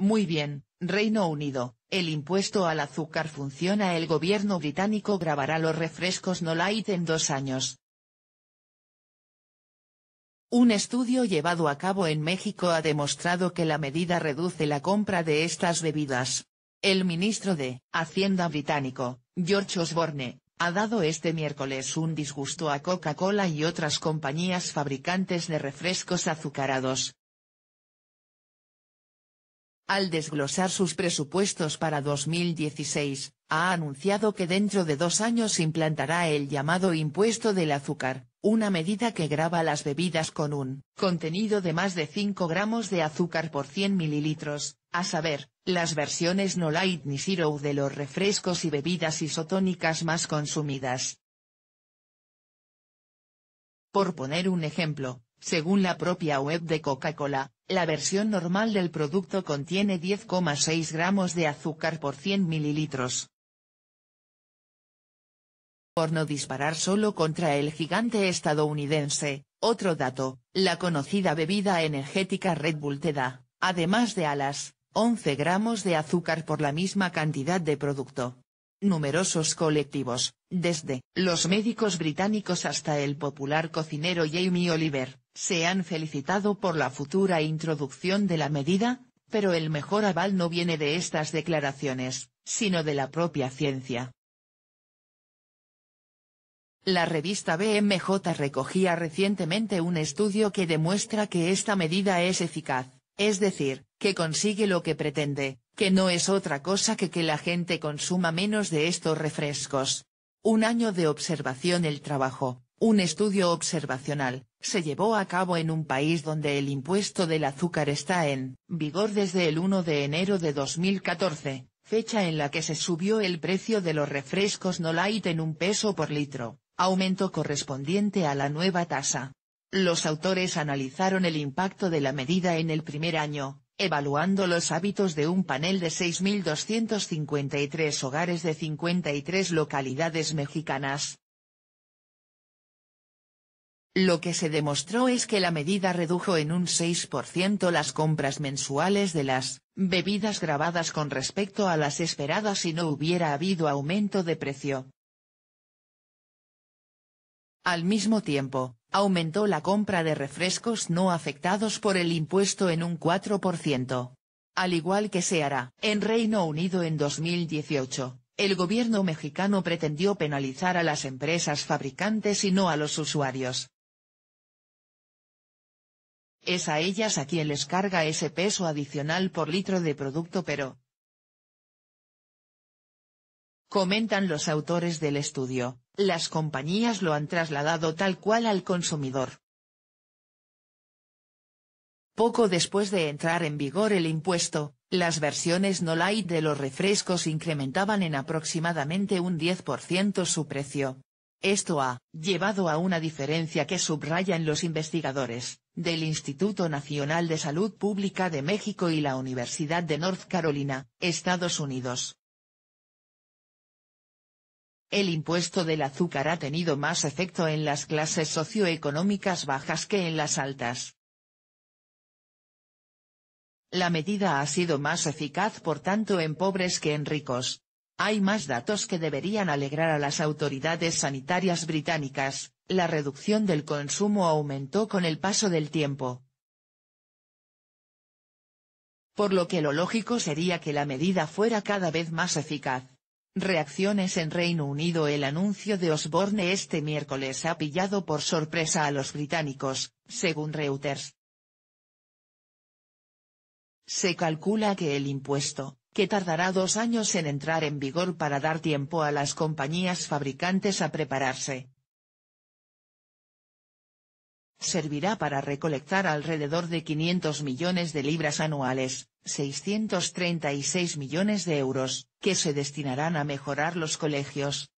Muy bien, Reino Unido, el impuesto al azúcar funciona El gobierno británico grabará los refrescos no light en dos años. Un estudio llevado a cabo en México ha demostrado que la medida reduce la compra de estas bebidas. El ministro de Hacienda británico, George Osborne, ha dado este miércoles un disgusto a Coca-Cola y otras compañías fabricantes de refrescos azucarados, al desglosar sus presupuestos para 2016, ha anunciado que dentro de dos años implantará el llamado impuesto del azúcar, una medida que grava las bebidas con un contenido de más de 5 gramos de azúcar por 100 mililitros, a saber, las versiones no light ni zero de los refrescos y bebidas isotónicas más consumidas. Por poner un ejemplo, según la propia web de Coca-Cola, la versión normal del producto contiene 10,6 gramos de azúcar por 100 mililitros. Por no disparar solo contra el gigante estadounidense, otro dato, la conocida bebida energética Red Bull te da, además de alas, 11 gramos de azúcar por la misma cantidad de producto. Numerosos colectivos, desde los médicos británicos hasta el popular cocinero Jamie Oliver, se han felicitado por la futura introducción de la medida, pero el mejor aval no viene de estas declaraciones, sino de la propia ciencia. La revista BMJ recogía recientemente un estudio que demuestra que esta medida es eficaz, es decir, que consigue lo que pretende, que no es otra cosa que que la gente consuma menos de estos refrescos. Un año de observación El trabajo, un estudio observacional, se llevó a cabo en un país donde el impuesto del azúcar está en vigor desde el 1 de enero de 2014, fecha en la que se subió el precio de los refrescos no light en un peso por litro, aumento correspondiente a la nueva tasa. Los autores analizaron el impacto de la medida en el primer año, evaluando los hábitos de un panel de 6.253 hogares de 53 localidades mexicanas, lo que se demostró es que la medida redujo en un 6% las compras mensuales de las bebidas grabadas con respecto a las esperadas si no hubiera habido aumento de precio. Al mismo tiempo, aumentó la compra de refrescos no afectados por el impuesto en un 4%. Al igual que se hará en Reino Unido en 2018, el gobierno mexicano pretendió penalizar a las empresas fabricantes y no a los usuarios, es a ellas a quien les carga ese peso adicional por litro de producto pero. Comentan los autores del estudio, las compañías lo han trasladado tal cual al consumidor. Poco después de entrar en vigor el impuesto, las versiones no light de los refrescos incrementaban en aproximadamente un 10% su precio. Esto ha llevado a una diferencia que subrayan los investigadores, del Instituto Nacional de Salud Pública de México y la Universidad de North Carolina, Estados Unidos. El impuesto del azúcar ha tenido más efecto en las clases socioeconómicas bajas que en las altas. La medida ha sido más eficaz por tanto en pobres que en ricos, hay más datos que deberían alegrar a las autoridades sanitarias británicas, la reducción del consumo aumentó con el paso del tiempo. Por lo que lo lógico sería que la medida fuera cada vez más eficaz. Reacciones en Reino Unido El anuncio de Osborne este miércoles ha pillado por sorpresa a los británicos, según Reuters. Se calcula que el impuesto, que tardará dos años en entrar en vigor para dar tiempo a las compañías fabricantes a prepararse. Servirá para recolectar alrededor de 500 millones de libras anuales, 636 millones de euros, que se destinarán a mejorar los colegios,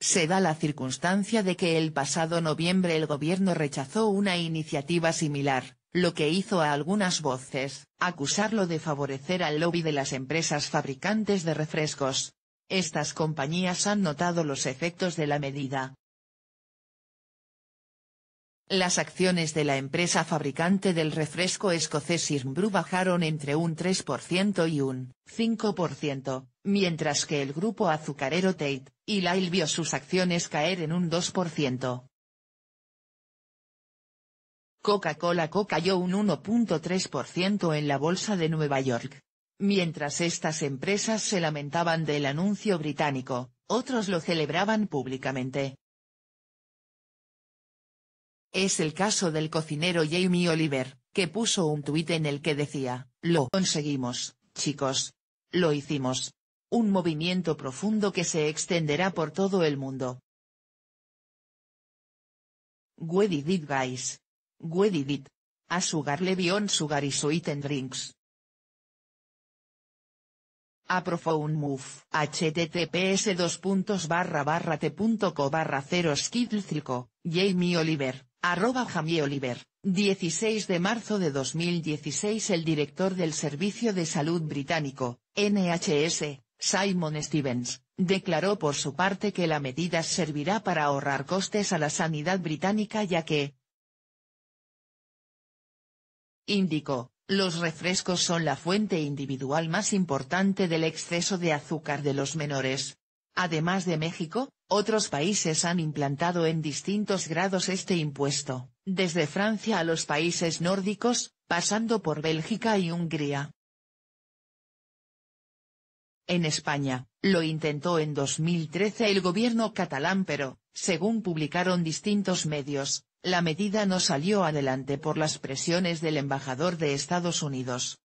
se da la circunstancia de que el pasado noviembre el gobierno rechazó una iniciativa similar, lo que hizo a algunas voces, acusarlo de favorecer al lobby de las empresas fabricantes de refrescos. Estas compañías han notado los efectos de la medida. Las acciones de la empresa fabricante del refresco escocés Irmbru bajaron entre un 3% y un 5%, mientras que el grupo azucarero Tate, y Lyle vio sus acciones caer en un 2%. Coca-Cola Co cayó un 1.3% en la bolsa de Nueva York. Mientras estas empresas se lamentaban del anuncio británico, otros lo celebraban públicamente. Es el caso del cocinero Jamie Oliver, que puso un tuit en el que decía, lo conseguimos, chicos. Lo hicimos. Un movimiento profundo que se extenderá por todo el mundo. Weddy did guys? We A sugar on sugar is drinks. A move. https barra t.co barra 0 skidl Jamie Oliver, arroba Jamie Oliver. 16 de marzo de 2016 el director del Servicio de Salud británico, NHS, Simon Stevens, declaró por su parte que la medida servirá para ahorrar costes a la sanidad británica ya que, Indicó, los refrescos son la fuente individual más importante del exceso de azúcar de los menores. Además de México, otros países han implantado en distintos grados este impuesto, desde Francia a los países nórdicos, pasando por Bélgica y Hungría. En España, lo intentó en 2013 el gobierno catalán pero, según publicaron distintos medios, la medida no salió adelante por las presiones del embajador de Estados Unidos,